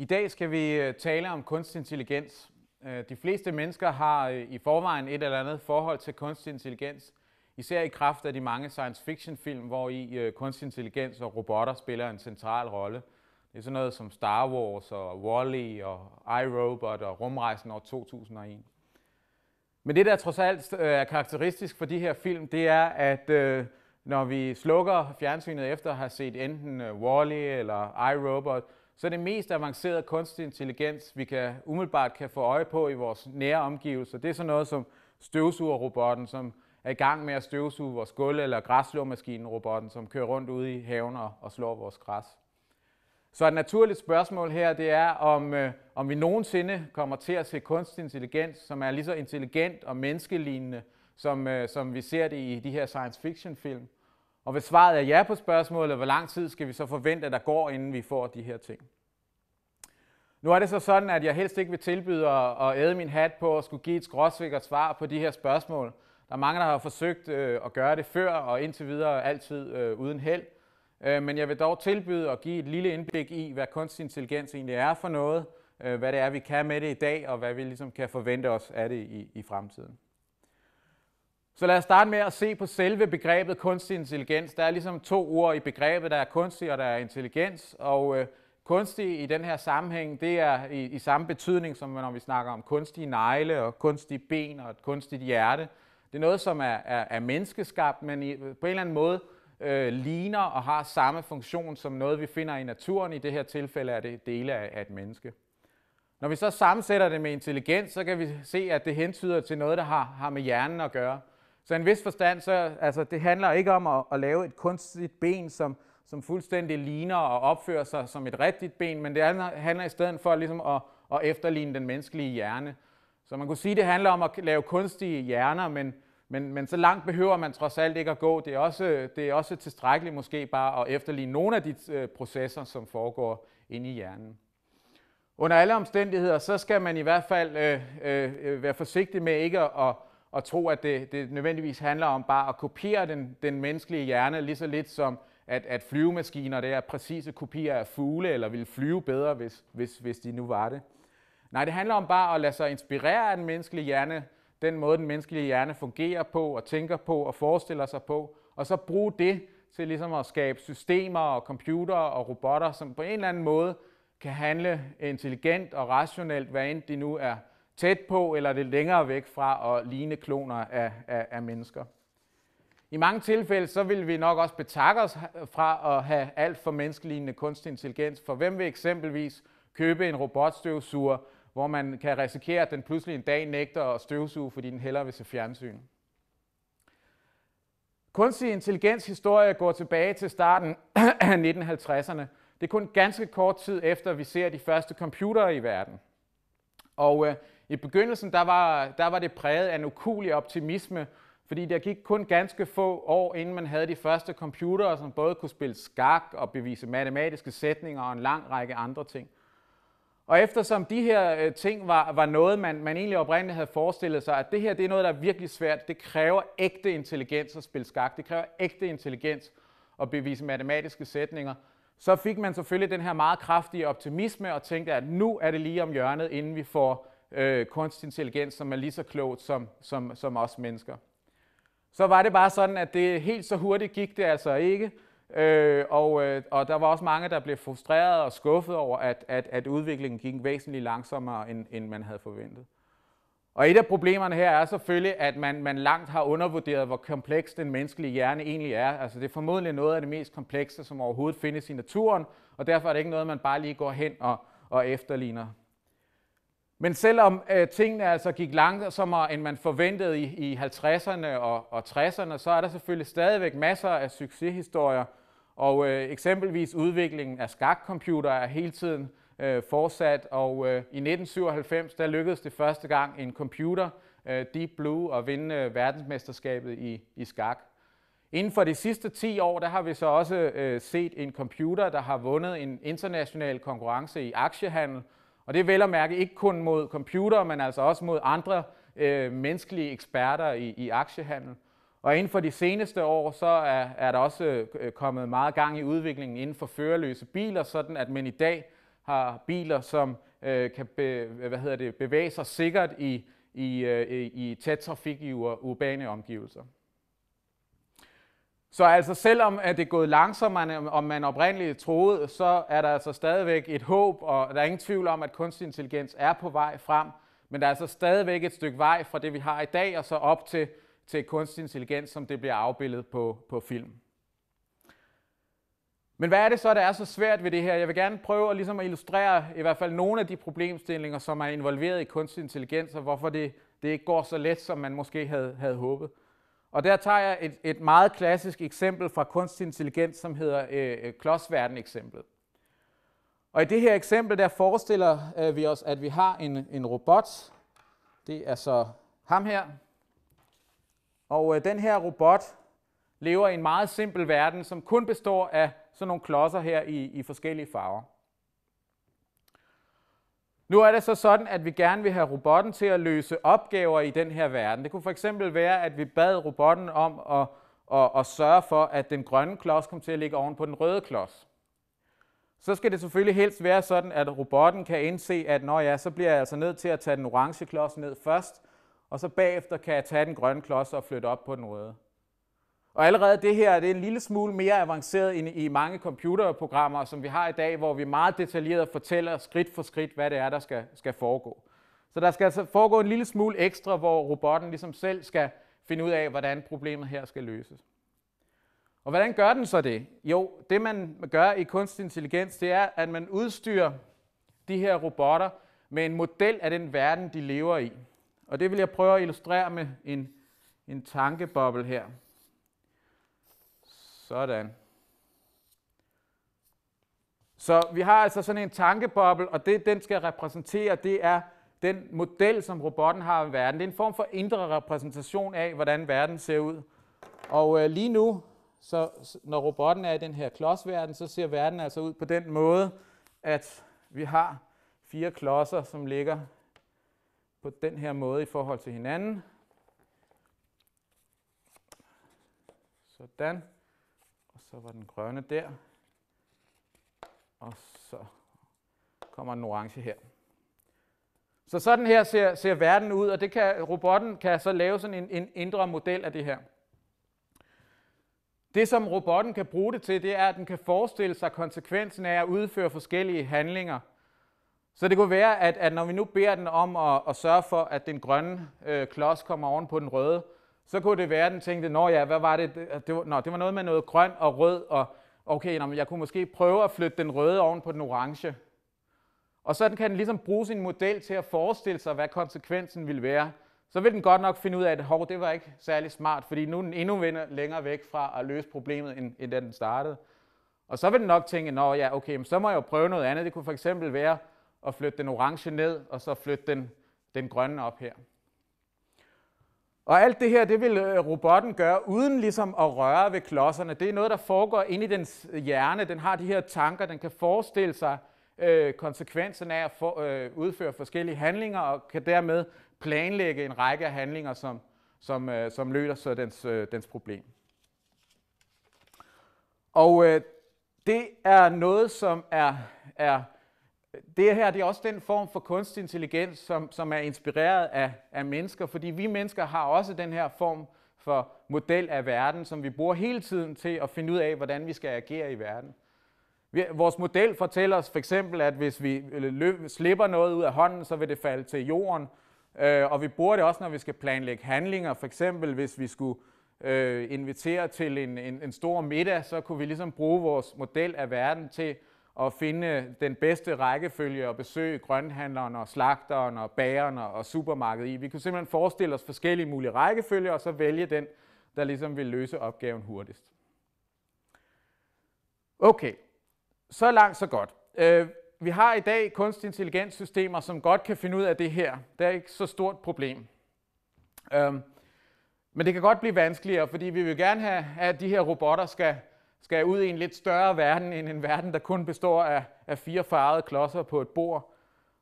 I dag skal vi øh, tale om kunstig intelligens. Øh, de fleste mennesker har øh, i forvejen et eller andet forhold til kunstig intelligens, især i kraft af de mange science fiction film, hvor i kunstig intelligens og robotter spiller en central rolle. Det er sådan noget som Star Wars og Wall-E og iRobot og rumrejsen år 2001. Men det, der trods alt er karakteristisk for de her film, det er, at når vi slukker fjernsynet efter at have set enten Wall-E eller iRobot, så det mest avancerede kunstig intelligens, vi kan, umiddelbart kan få øje på i vores nære omgivelser, det er sådan noget som støvsugerrobotten, som er i gang med at støvsuge vores gulv, eller græsslåmaskinen-robotten, som kører rundt ude i haven og slår vores græs. Så et naturligt spørgsmål her, det er, om, øh, om vi nogensinde kommer til at se kunstig intelligens, som er lige så intelligent og menneskelignende, som, øh, som vi ser det i de her science fiction film. Og hvis svaret er ja på spørgsmålet, hvor lang tid skal vi så forvente, at der går, inden vi får de her ting? Nu er det så sådan, at jeg helst ikke vil tilbyde at æde min hat på at skulle give et skråsikkert svar på de her spørgsmål. Der er mange, der har forsøgt øh, at gøre det før og indtil videre altid øh, uden held. Øh, men jeg vil dog tilbyde at give et lille indblik i, hvad kunstig intelligens egentlig er for noget, hvad det er, vi kan med det i dag, og hvad vi ligesom kan forvente os af det i, i fremtiden. Så lad os starte med at se på selve begrebet kunstig intelligens. Der er ligesom to ord i begrebet, der er kunstig og der er intelligens, og øh, kunstig i den her sammenhæng, det er i, i samme betydning som når vi snakker om kunstige negle og kunstige ben og et kunstigt hjerte. Det er noget, som er, er, er menneskeskabt, men i, på en eller anden måde øh, ligner og har samme funktion som noget, vi finder i naturen. I det her tilfælde er det dele af, af et menneske. Når vi så sammensætter det med intelligens, så kan vi se, at det hentyder til noget, der har, har med hjernen at gøre. Så i en vis forstand, så, altså, det handler ikke om at, at lave et kunstigt ben, som, som fuldstændig ligner og opfører sig som et rigtigt ben, men det handler i stedet for ligesom at, at efterligne den menneskelige hjerne. Så man kunne sige, at det handler om at lave kunstige hjerner, men, men, men så langt behøver man trods alt ikke at gå. Det er også, det er også tilstrækkeligt måske bare at efterligne nogle af de øh, processer, som foregår inde i hjernen. Under alle omstændigheder, så skal man i hvert fald øh, øh, øh være forsigtig med ikke at, og tro, at det, det nødvendigvis handler om bare at kopiere den, den menneskelige hjerne lige så lidt som at, at flyvemaskiner det er præcise kopier af fugle, eller ville flyve bedre, hvis, hvis, hvis de nu var det. Nej, det handler om bare at lade sig inspirere af den menneskelige hjerne, den måde, den menneskelige hjerne fungerer på, og tænker på, og forestiller sig på, og så bruge det til ligesom at skabe systemer og computer og robotter, som på en eller anden måde kan handle intelligent og rationelt, hvad end de nu er tæt på eller lidt længere væk fra at ligne kloner af, af, af mennesker. I mange tilfælde så vil vi nok også betakke os fra at have alt for menneskelignende kunstig intelligens, for hvem vil eksempelvis købe en robotstøvsuger, hvor man kan risikere, at den pludselig en dag nægter at støvsuge, fordi den hellere vil se fjernsyn. Kunstig intelligenshistorie går tilbage til starten af 1950'erne. Det er kun ganske kort tid efter, vi ser de første computere i verden. Og øh, i begyndelsen der var, der var det præget af en ukulig optimisme, fordi der gik kun ganske få år, inden man havde de første computere, som både kunne spille skak og bevise matematiske sætninger og en lang række andre ting. Og eftersom de her øh, ting var, var noget, man, man egentlig oprindeligt havde forestillet sig, at det her det er noget, der er virkelig svært. Det kræver ægte intelligens at spille skak. Det kræver ægte intelligens at bevise matematiske sætninger. Så fik man selvfølgelig den her meget kraftige optimisme og tænkte, at nu er det lige om hjørnet, inden vi får øh, kunstig intelligens, som er lige så klogt som, som, som os mennesker. Så var det bare sådan, at det helt så hurtigt gik det altså ikke, øh, og, øh, og der var også mange, der blev frustreret og skuffet over, at, at, at udviklingen gik væsentligt langsommere, end, end man havde forventet. Og et af problemerne her er selvfølgelig, at man, man langt har undervurderet, hvor kompleks den menneskelige hjerne egentlig er. Altså det er formodentlig noget af det mest komplekse, som overhovedet findes i naturen, og derfor er det ikke noget, man bare lige går hen og, og efterligner. Men selvom øh, tingene altså gik langsommere, end man forventede i, i 50'erne og, og 60'erne, så er der selvfølgelig stadigvæk masser af succeshistorier. Og øh, eksempelvis udviklingen af skakcomputer er hele tiden øh, fortsat, og øh, i 1997 der lykkedes det første gang en computer, øh, Deep Blue, at vinde øh, verdensmesterskabet i, i skak. Inden for de sidste 10 år, der har vi så også øh, set en computer, der har vundet en international konkurrence i aktiehandel, og det er vel at mærke ikke kun mod computer, men altså også mod andre øh, menneskelige eksperter i, i aktiehandel. Og inden for de seneste år, så er, er der også øh, kommet meget gang i udviklingen inden for førerløse biler, sådan at man i dag har biler, som øh, kan be, hvad hedder det, bevæge sig sikkert i, i, øh, i tæt trafik i urbane omgivelser. Så altså selvom at det er gået langsommere, om man oprindeligt troede, så er der altså stadigvæk et håb, og der er ingen tvivl om, at kunstig intelligens er på vej frem, men der er altså stadigvæk et stykke vej fra det, vi har i dag, og så op til, til kunstig intelligens, som det bliver afbildet på, på film. Men hvad er det så, der er så svært ved det her? Jeg vil gerne prøve at, ligesom at illustrere i hvert fald nogle af de problemstillinger, som er involveret i kunstig intelligens, og hvorfor det, det ikke går så let, som man måske havde, havde håbet. Og der tager jeg et, et meget klassisk eksempel fra kunstig intelligens, som hedder øh, øh klodsverden-eksemplet. Og i det her eksempel, der forestiller øh, vi os, at vi har en, en robot. Det er så ham her. Og øh, den her robot lever i en meget simpel verden, som kun består af sådan nogle klodser her i, i forskellige farver. Nu er det så sådan, at vi gerne vil have robotten til at løse opgaver i den her verden. Det kunne for eksempel være, at vi bad robotten om at, at, at sørge for, at den grønne klods kom til at ligge oven på den røde klods. Så skal det selvfølgelig helst være sådan, at robotten kan indse, at når ja, så bliver jeg altså nødt til at tage den orange klods ned først, og så bagefter kan jeg tage den grønne klods og flytte op på den røde. Og allerede det her det er en lille smule mere avanceret end i mange computerprogrammer, som vi har i dag, hvor vi meget detaljeret fortæller skridt for skridt, hvad det er, der skal, skal foregå. Så der skal altså foregå en lille smule ekstra, hvor robotten ligesom selv skal finde ud af, hvordan problemet her skal løses. Og hvordan gør den så det? Jo, det man gør i kunstig intelligens, det er, at man udstyrer de her robotter med en model af den verden, de lever i. Og det vil jeg prøve at illustrere med en, en tankeboble her. Sådan. Så vi har altså sådan en tankeboble, og det, den skal repræsentere, det er den model, som robotten har af verden. Det er en form for indre repræsentation af, hvordan verden ser ud. Og øh, lige nu, så, når robotten er i den her klodsverden, så ser verden altså ud på den måde, at vi har fire klodser, som ligger på den her måde i forhold til hinanden. Sådan så var den grønne der, og så kommer den orange her. Så sådan her ser, ser verden ud, og det kan, robotten kan så lave sådan en, en indre model af det her. Det, som robotten kan bruge det til, det er, at den kan forestille sig konsekvensen af at udføre forskellige handlinger. Så det kunne være, at, at når vi nu beder den om at, at sørge for, at den grønne øh, klods kommer oven på den røde, så kunne det være, at den tænkte, nå ja, hvad var det? Det var, nå, det var noget med noget grøn og rød, og okay, nå, men jeg kunne måske prøve at flytte den røde oven på den orange. Og sådan kan den ligesom bruge sin model til at forestille sig, hvad konsekvensen ville være. Så vil den godt nok finde ud af, at hov, det var ikke særlig smart, fordi nu er den endnu længere væk fra at løse problemet, end, end da den startede. Og så vil den nok tænke, nå ja, okay, men så må jeg jo prøve noget andet. Det kunne for eksempel være at flytte den orange ned, og så flytte den, den grønne op her. Og alt det her, det vil øh, robotten gøre uden ligesom at røre ved klodserne. Det er noget, der foregår inde i dens øh, hjerne. Den har de her tanker, den kan forestille sig øh, konsekvensen af at for, øh, udføre forskellige handlinger, og kan dermed planlægge en række af handlinger, som, som, øh, som løser dens, øh, dens problem. Og øh, det er noget, som er, er det her det er også den form for kunstig intelligens, som, som er inspireret af, af mennesker, fordi vi mennesker har også den her form for model af verden, som vi bruger hele tiden til at finde ud af, hvordan vi skal agere i verden. vores model fortæller os for eksempel, at hvis vi øh, løb, slipper noget ud af hånden, så vil det falde til jorden. Øh, og vi bruger det også, når vi skal planlægge handlinger. For eksempel, hvis vi skulle øh, invitere til en, en, en stor middag, så kunne vi ligesom bruge vores model af verden til at finde den bedste rækkefølge og besøge grønhandleren og slagteren og bageren og supermarkedet i. Vi kunne simpelthen forestille os forskellige mulige rækkefølger og så vælge den, der ligesom vil løse opgaven hurtigst. Okay, så langt så godt. Øh, vi har i dag kunstig intelligens systemer, som godt kan finde ud af det her. Det er ikke så stort problem. Øhm, men det kan godt blive vanskeligere, fordi vi vil gerne have, at de her robotter skal skal ud i en lidt større verden end en verden, der kun består af, af fire farvede klodser på et bord.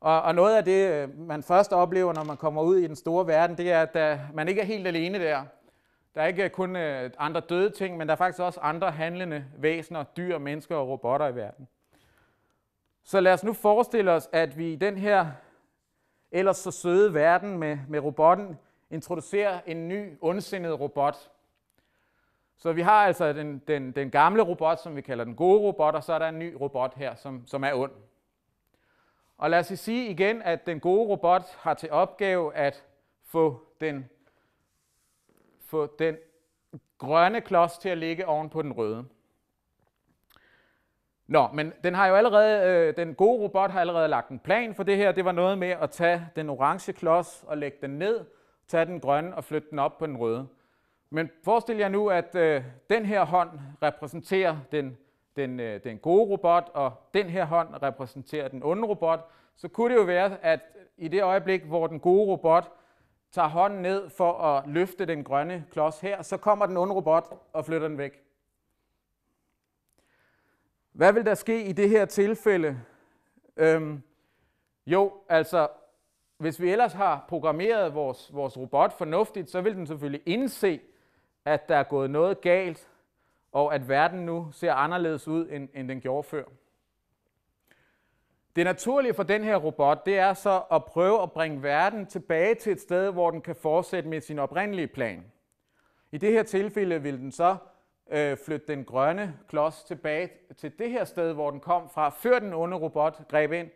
Og, og noget af det, øh, man først oplever, når man kommer ud i den store verden, det er, at der, man ikke er helt alene der. Der er ikke øh, kun øh, andre døde ting, men der er faktisk også andre handlende væsener, dyr, mennesker og robotter i verden. Så lad os nu forestille os, at vi i den her ellers så søde verden med, med robotten introducerer en ny ondsindet robot, så vi har altså den, den, den gamle robot, som vi kalder den gode robot, og så er der en ny robot her, som, som er ond. Og lad os sige igen, at den gode robot har til opgave at få den, få den grønne klods til at ligge oven på den røde. Nå, men den, har jo allerede, øh, den gode robot har allerede lagt en plan for det her. Det var noget med at tage den orange klods og lægge den ned, tage den grønne og flytte den op på den røde. Men forestil jer nu, at øh, den her hånd repræsenterer den, den, øh, den gode robot, og den her hånd repræsenterer den onde robot. Så kunne det jo være, at i det øjeblik, hvor den gode robot tager hånden ned for at løfte den grønne klods her, så kommer den onde robot og flytter den væk. Hvad vil der ske i det her tilfælde? Øhm, jo, altså, hvis vi ellers har programmeret vores, vores robot fornuftigt, så vil den selvfølgelig indse, at der er gået noget galt, og at verden nu ser anderledes ud, end, end den gjorde før. Det naturlige for den her robot, det er så at prøve at bringe verden tilbage til et sted, hvor den kan fortsætte med sin oprindelige plan. I det her tilfælde vil den så øh, flytte den grønne klods tilbage til det her sted, hvor den kom fra, før den onde robot greb ind,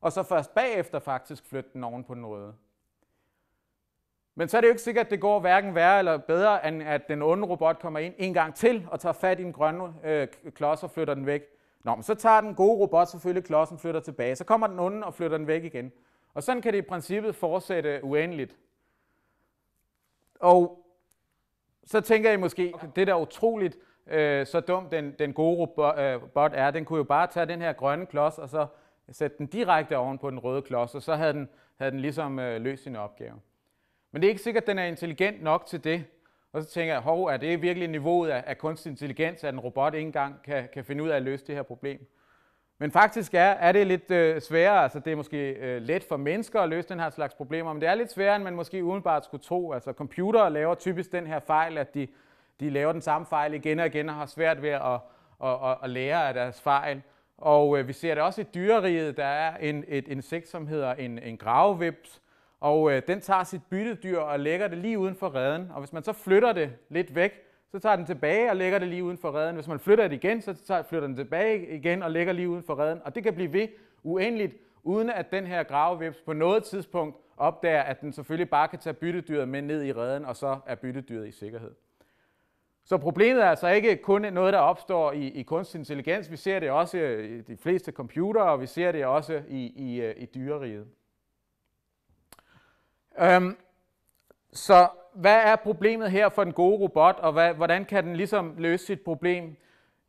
og så først bagefter faktisk flytte den oven på noget. Men så er det jo ikke sikkert, at det går hverken værre eller bedre, end at den onde robot kommer ind en gang til og tager fat i den grønne øh, klods og flytter den væk. Nå, men så tager den gode robot selvfølgelig klodsen og flytter tilbage. Så kommer den onde og flytter den væk igen. Og sådan kan det i princippet fortsætte uendeligt. Og så tænker I måske, okay, det der utroligt, øh, så dum den, den gode robot øh, er, den kunne jo bare tage den her grønne klods og så sætte den direkte oven på den røde klods, og så havde den, havde den ligesom øh, løst sin opgave. Men det er ikke sikkert, at den er intelligent nok til det. Og så tænker jeg, hov, er det virkelig niveauet af, kunstig intelligens, at en robot ikke engang kan, kan finde ud af at løse det her problem? Men faktisk er, er det lidt øh, sværere, altså det er måske øh, let for mennesker at løse den her slags problemer, men det er lidt sværere, end man måske udenbart skulle tro. Altså computere laver typisk den her fejl, at de, de laver den samme fejl igen og igen og har svært ved at, at, at, at lære af deres fejl. Og øh, vi ser det også i dyreriet, der er en, et insekt, som hedder en, en gravevips, og øh, den tager sit byttedyr og lægger det lige uden for reden. Og hvis man så flytter det lidt væk, så tager den tilbage og lægger det lige uden for reden. Hvis man flytter det igen, så tager, flytter den tilbage igen og lægger lige uden for reden. Og det kan blive ved uendeligt, uden at den her gravevips på noget tidspunkt opdager, at den selvfølgelig bare kan tage byttedyret med ned i reden, og så er byttedyret i sikkerhed. Så problemet er altså ikke kun noget, der opstår i, i kunstig intelligens. Vi ser det også i de fleste computere, og vi ser det også i, i, øh, i dyreriget. Øhm, så hvad er problemet her for den gode robot, og hvad, hvordan kan den ligesom løse sit problem?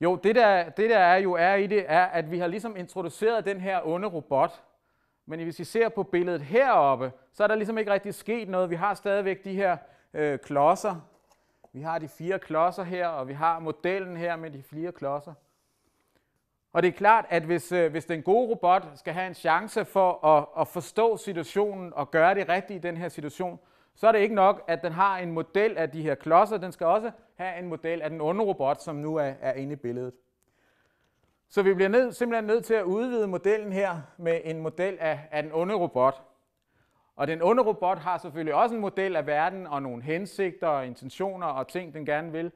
Jo, det der, det der er jo er i det, er, at vi har ligesom introduceret den her onde robot. Men hvis I ser på billedet heroppe, så er der ligesom ikke rigtig sket noget. Vi har stadigvæk de her øh, klodser. Vi har de fire klodser her, og vi har modellen her med de fire klodser. Og det er klart, at hvis, øh, hvis den gode robot skal have en chance for at, at forstå situationen og gøre det rigtigt i den her situation, så er det ikke nok, at den har en model af de her klodser. Den skal også have en model af den onde robot, som nu er, er inde i billedet. Så vi bliver ned, simpelthen nødt til at udvide modellen her med en model af, af den onde robot. Og den onde robot har selvfølgelig også en model af verden og nogle hensigter og intentioner og ting, den gerne vil.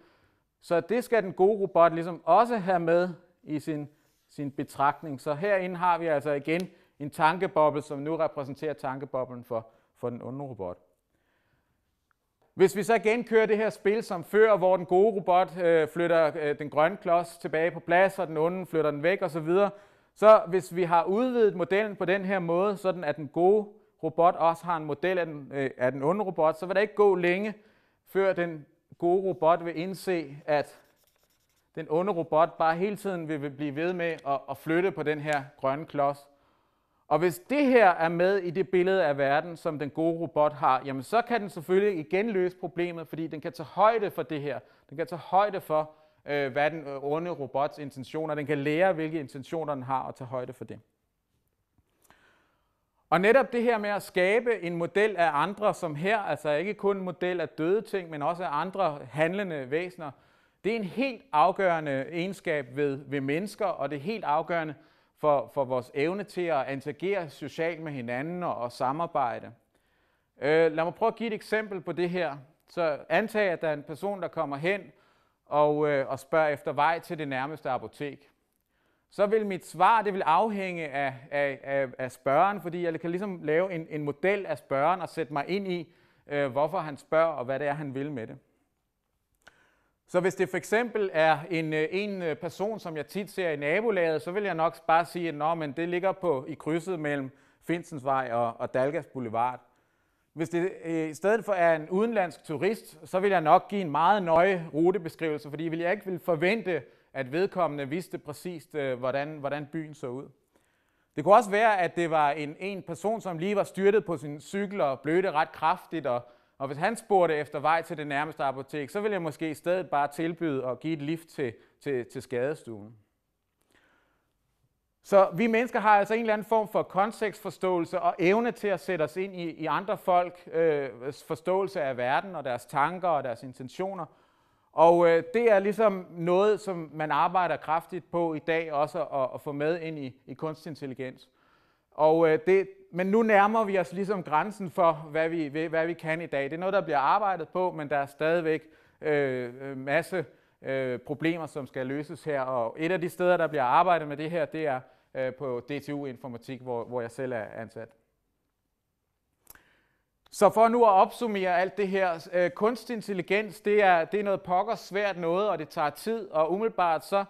Så det skal den gode robot ligesom også have med i sin sin betragtning. Så herinde har vi altså igen en tankeboble, som nu repræsenterer tankeboblen for, for den onde robot. Hvis vi så igen kører det her spil som før, hvor den gode robot øh, flytter øh, den grønne klods tilbage på plads, og den onde flytter den væk osv., så så hvis vi har udvidet modellen på den her måde, sådan at den gode robot også har en model af den, øh, af den onde robot, så vil der ikke gå længe, før den gode robot vil indse, at den onde robot bare hele tiden vil blive ved med at, at flytte på den her grønne klods. Og hvis det her er med i det billede af verden, som den gode robot har, jamen så kan den selvfølgelig igen løse problemet, fordi den kan tage højde for det her. Den kan tage højde for, øh, hvad den øh, onde robots intentioner, den kan lære, hvilke intentioner den har, og tage højde for det. Og netop det her med at skabe en model af andre som her, altså ikke kun en model af døde ting, men også af andre handlende væsener, det er en helt afgørende egenskab ved, ved mennesker, og det er helt afgørende for, for vores evne til at interagere socialt med hinanden og, og samarbejde. Øh, lad mig prøve at give et eksempel på det her. Så antag, at der er en person, der kommer hen og, øh, og spørger efter vej til det nærmeste apotek. Så vil mit svar det vil afhænge af, af, af, af spørgeren, fordi jeg kan ligesom lave en, en model af spørgeren og sætte mig ind i, øh, hvorfor han spørger og hvad det er, han vil med det. Så hvis det for eksempel er en, øh, en øh, person, som jeg tit ser i nabolaget, så vil jeg nok bare sige, at Nå, men det ligger på, i krydset mellem Finsensvej og, og Dalgas Boulevard. Hvis det øh, i stedet for er en udenlandsk turist, så vil jeg nok give en meget nøje rutebeskrivelse, fordi jeg ikke vil forvente, at vedkommende vidste præcist, hvordan, hvordan byen så ud. Det kunne også være, at det var en, en person, som lige var styrtet på sin cykel og blødte ret kraftigt og og hvis han spurgte efter vej til det nærmeste apotek, så ville jeg måske i stedet bare tilbyde at give et lift til, til, til skadestuen. Så vi mennesker har altså en eller anden form for kontekstforståelse og evne til at sætte os ind i, i andre folks øh, forståelse af verden og deres tanker og deres intentioner. Og øh, det er ligesom noget, som man arbejder kraftigt på i dag også at, at få med ind i, i kunstig intelligens. Og øh, det, men nu nærmer vi os ligesom grænsen for, hvad vi, hvad vi kan i dag. Det er noget, der bliver arbejdet på, men der er stadigvæk øh, øh, masse øh, problemer, som skal løses her. Og et af de steder, der bliver arbejdet med det her, det er øh, på DTU Informatik, hvor, hvor jeg selv er ansat. Så for nu at opsummere alt det her, øh, kunstig intelligens, det er, det er noget pokker svært noget, og det tager tid, og umiddelbart så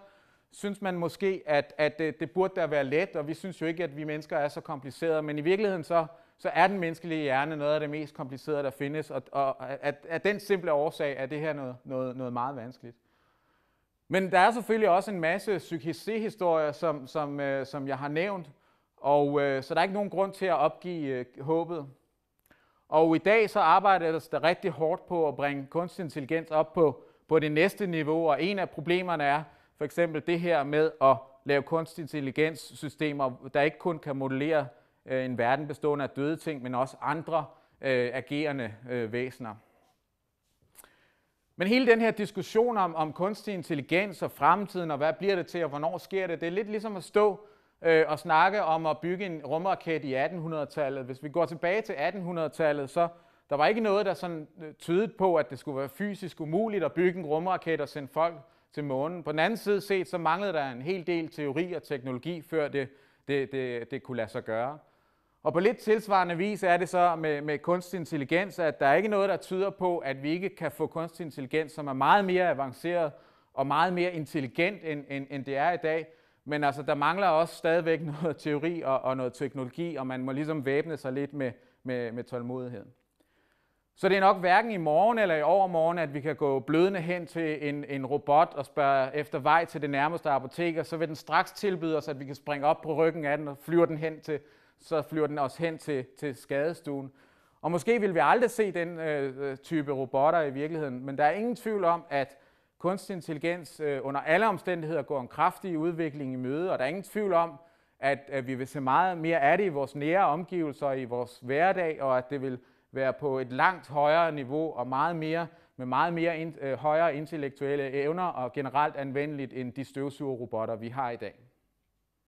synes man måske, at, at det, det burde da være let, og vi synes jo ikke, at vi mennesker er så komplicerede, men i virkeligheden så, så er den menneskelige hjerne noget af det mest komplicerede, der findes, og, og at, at den simple årsag er det her noget, noget, noget meget vanskeligt. Men der er selvfølgelig også en masse psykisk-historier, som, som, øh, som jeg har nævnt, og øh, så der er ikke nogen grund til at opgive øh, håbet. Og i dag så arbejder der rigtig hårdt på at bringe kunstig intelligens op på, på det næste niveau, og en af problemerne er, for eksempel det her med at lave kunstig intelligens systemer, der ikke kun kan modellere øh, en verden bestående af døde ting, men også andre øh, agerende øh, væsener. Men hele den her diskussion om, om kunstig intelligens og fremtiden, og hvad bliver det til, og hvornår sker det, det er lidt ligesom at stå øh, og snakke om at bygge en rumraket i 1800-tallet. Hvis vi går tilbage til 1800-tallet, så der var ikke noget, der sådan øh, tydede på, at det skulle være fysisk umuligt at bygge en rumraket og sende folk til månen. På den anden side set, så manglede der en hel del teori og teknologi, før det, det, det, det kunne lade sig gøre. Og på lidt tilsvarende vis er det så med, med kunstig intelligens, at der er ikke noget, der tyder på, at vi ikke kan få kunstig intelligens, som er meget mere avanceret og meget mere intelligent, end, end, end det er i dag. Men altså, der mangler også stadigvæk noget teori og, og noget teknologi, og man må ligesom væbne sig lidt med, med, med tålmodighed. Så det er nok hverken i morgen eller i overmorgen, at vi kan gå blødende hen til en, en robot og spørge efter vej til det nærmeste apotek, og så vil den straks tilbyde os, at vi kan springe op på ryggen af den og flyver den hen til, så flyver den også hen til, til skadestuen. Og måske vil vi aldrig se den øh, øh, type robotter i virkeligheden, men der er ingen tvivl om, at kunstig intelligens øh, under alle omstændigheder går en kraftig udvikling i møde, og der er ingen tvivl om, at, at vi vil se meget mere af det i vores nære omgivelser, i vores hverdag, og at det vil være på et langt højere niveau og meget mere med meget mere ind, øh, højere intellektuelle evner og generelt anvendeligt end de støvsugerrobotter, vi har i dag.